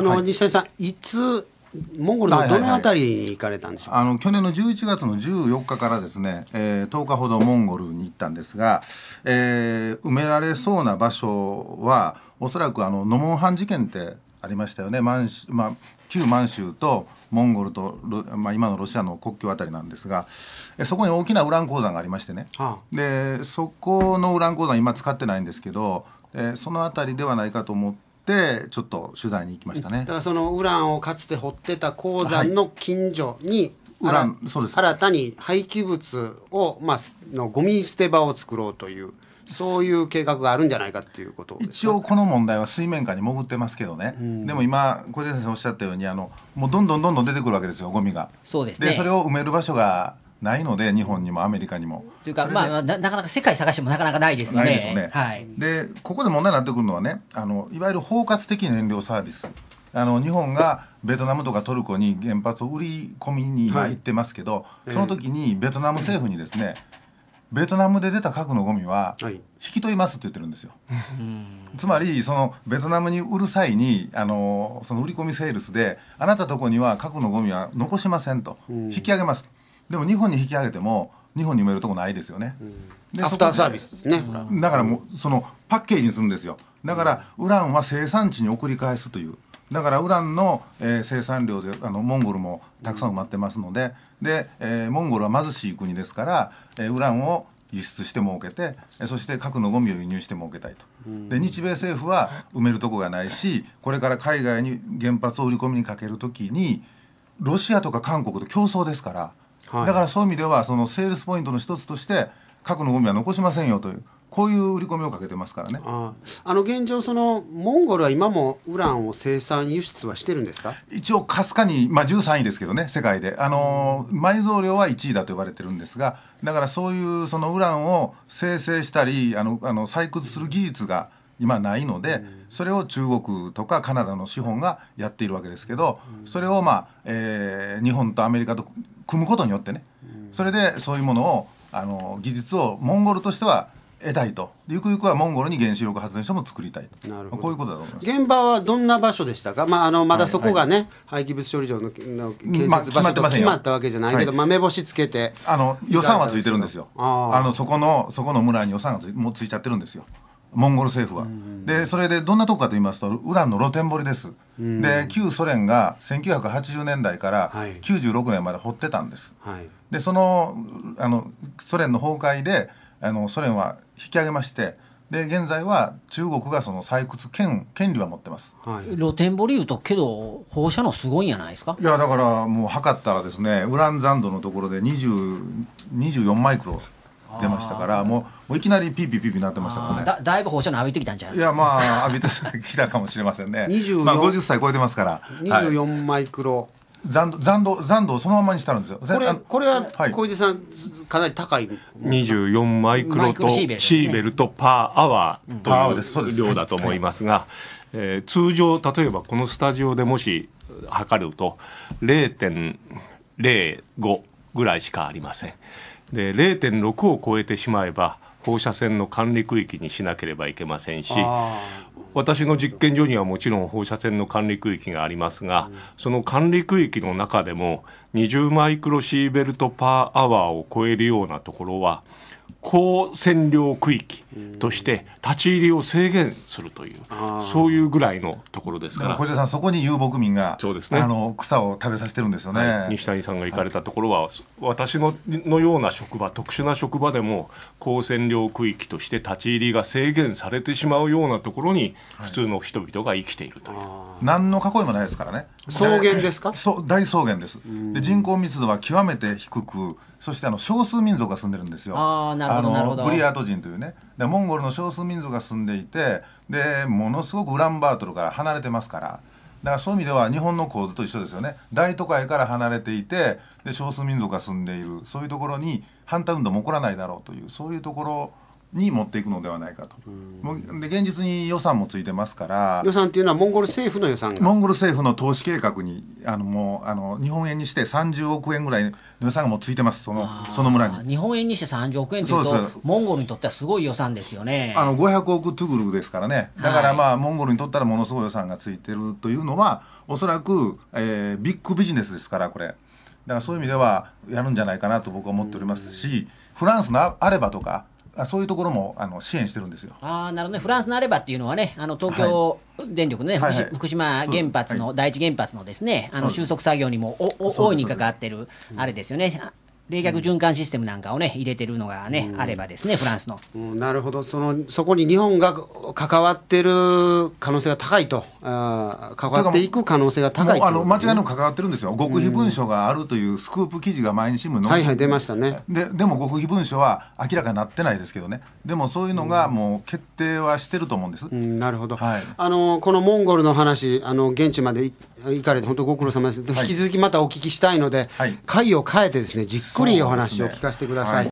あの、はい、西谷さん、いつモンゴルのどのあたりに行かれたんでしょう、はいはい、あの去年の11月の14日からですね、えー、10日ほどモンゴルに行ったんですが、えー、埋められそうな場所はおそらくあのノモンハン事件ってありましたよね満まあ、旧満州とモンゴルと、まあ、今のロシアの国境あたりなんですがそこに大きなウラン鉱山がありましてね、あ、でそこのウラン鉱山今使ってないんですけど、えー、その辺りではないかと思って。ってちょっと取材に行きましたねだからそのウランをかつて掘ってた鉱山の近所に、はい、ウランそうです新たに廃棄物を、まあ、のゴミ捨て場を作ろうという。そういう計画があるんじゃないかっていうこと、す一応この問題は水面下に潜ってますけどね、うん、でも今小出先生おっしゃったようにあのもうどんどんどんどん出てくるわけですよゴミがそうです、ね、でそれを埋める場所がないので日本にもアメリカにも。というか、まあ、なかなか世界探してもなかなかないですよね。で、ねはい、ここで問題になってくるのはねあのいわゆる包括的燃料サービス。あの日本がベトナムとかトルコに原発を売り込みに行ってますけど、はい、その時にベトナム政府にですね、えー、ベトナムで出た核のゴミは引き取りますって言ってるんですよ。はい、つまりそのベトナムに売る際にあのその売り込みセールスであなたとこには核のゴミは残しませんと引き上げます。でも日本に引き上げても日本に埋めるとこないですよね、でアフターサービスですねだからもうそのパッケージにするんですよだからウランは生産地に送り返すというだからウランの、えー、生産量であのモンゴルもたくさん埋まってますのでで、えー、モンゴルは貧しい国ですから、えー、ウランを輸出して儲けてえそして核のゴミを輸入して儲けたいとで日米政府は埋めるとこがないしこれから海外に原発を売り込みにかけるときにロシアとか韓国と競争ですから。はい、だからそういう意味ではそのセールスポイントの一つとして核のゴミは残しませんよというこういう売り込みをかけてますからね。あの現状そのモンゴルは今もウランを生産輸出はしてるんですか？一応かすかにまあ13位ですけどね世界であの埋蔵量は1位だと呼ばれてるんですが、だからそういうそのウランを生成したりあのあの採掘する技術が今ないので、それを中国とかカナダの資本がやっているわけですけど、それを、まあえー、日本とアメリカと組むことによってね、それでそういうものをあの技術をモンゴルとしては得たいとゆくゆくはモンゴルに原子力発電所も作りたいとなるほどこういうことだと思います現場はどんな場所でしたか、まあ、あのまだそこがね、はいはい、廃棄物処理場のの建設場所と決まったわけじゃないけど、まあ、はい、目星つけてあの予算はついてるんですよあのそこのそこの村に予算がつもうついちゃってるんですよモンゴル政府は。でそれでどんなとこかと言いますとウランの露天掘りです。で旧ソ連が1980年代から96年まで掘ってたんです。はい、でそのあのソ連の崩壊であのソ連は引き上げましてで現在は中国がその採掘権権利は持ってます、はい、露天掘り言うとけど放射能すごいんじゃないですかいやだからもう測ったらですねウラン残土のところで24マイクロ出ましたからもうもういきなりピーピーピーピーなってましたからねだだいぶ放射能浴びてきたんじゃないですかいやまあ浴びてきたかもしれませんねまあ、50歳超えてますから24マイクロ、はい残土残土残土そのままにしたるんですよ。これこれは小池さん、はい、かなり高い。二十四マイクロとシーベルとパーアワーという量だと思いますが、えー、通常例えばこのスタジオでもし測ると零点零五ぐらいしかありません。で0.6を超えてしまえば放射線の管理区域にしなければいけませんし私の実験所にはもちろん放射線の管理区域がありますが、その管理区域の中でも20マイクロシーベルトパーアワーを超えるようなところは高占領区域として立ち入りを制限するという、そういうぐらいのところですから小出さん、そこに遊牧民がそうです、ね、あの草を食べさせてるんですよね、はい、西谷さんが行かれたところは、はい、私ののような職場、特殊な職場でも、高占領区域として立ち入りが制限されてしまうようなところに、普通の人々が生きているという、はい、何の囲いもないですからね、草原ですかそう大草原です。で人口密度は極めて低くそしてあの少数民族が住んでるんですよ。あのブリヤート人というねでモンゴルの少数民族が住んでいてでものすごくウランバートルから離れてますからだからそういう意味では日本の構図と一緒ですよね大都会から離れていてで少数民族が住んでいるそういうところに反対運動も起こらないだろうというそういうところに持っていくのではないかと、で現実に予算もついてますから予算っていうのはモンゴル政府の予算モンゴル政府の投資計画にあのもうあの日本円にして30億円ぐらいの予算がもついてますそのその村に日本円にして30億円というとモンゴルにとってはすごい予算ですよねあの500億トゥグルですからねだからまあ、はい、モンゴルにとったらものすごい予算がついてるというのはおそらく、えー、ビッグビジネスですからこれだからそういう意味ではやるんじゃないかなと僕は思っておりますし、フランスのアレバとかあそういうところもあの支援してるんですよ。ああなるほどね、フランスのあればっていうのはね、あの東京電力のね、はいはいはい、福島原発の、第一原発のですね、あの収束作業にもおお大いに関わってる、あれですよね。冷却循環システムなんかをね入れてるのがね、あればですねフランスの、うん、なるほどそのそこに日本が関わってる可能性が高いとあ関わっていく可能性が高い、あの間違いなく関わってるんですよ極秘文書があるというスクープ記事が毎日新聞の、はいはい出ましたねででも極秘文書は明らかになってないですけどねでもそういうのがもう決定はしてると思うんです、うん、なるほど、はい、あのこのモンゴルの話あの現地まで行かれて本当ご苦労様です、はい、引き続きまたお聞きしたいので、はい、回を変えてですねじっくりお話を聞かせてください、